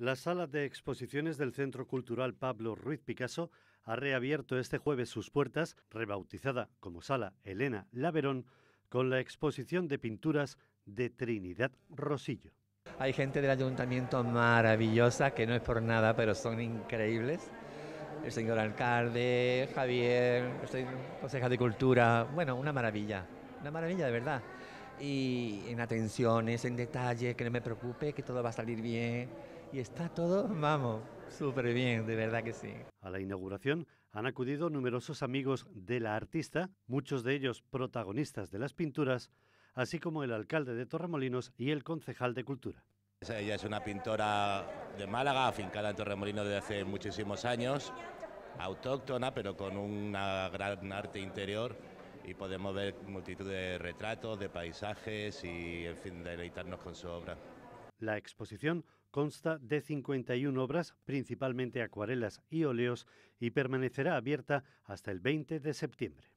La sala de exposiciones del Centro Cultural Pablo Ruiz Picasso ha reabierto este jueves sus puertas, rebautizada como Sala Elena Laverón, con la exposición de pinturas de Trinidad Rosillo. Hay gente del ayuntamiento maravillosa, que no es por nada, pero son increíbles. El señor alcalde, Javier, el de cultura, bueno, una maravilla, una maravilla de verdad. Y en atenciones, en detalles, que no me preocupe, que todo va a salir bien y está todo, vamos, súper bien, de verdad que sí. A la inauguración han acudido numerosos amigos de la artista, muchos de ellos protagonistas de las pinturas, así como el alcalde de Torremolinos y el concejal de Cultura. Ella es una pintora de Málaga, afincada en Torremolinos desde hace muchísimos años, autóctona, pero con una gran arte interior y podemos ver multitud de retratos, de paisajes y, en fin, deleitarnos con su obra. La exposición consta de 51 obras, principalmente acuarelas y óleos, y permanecerá abierta hasta el 20 de septiembre.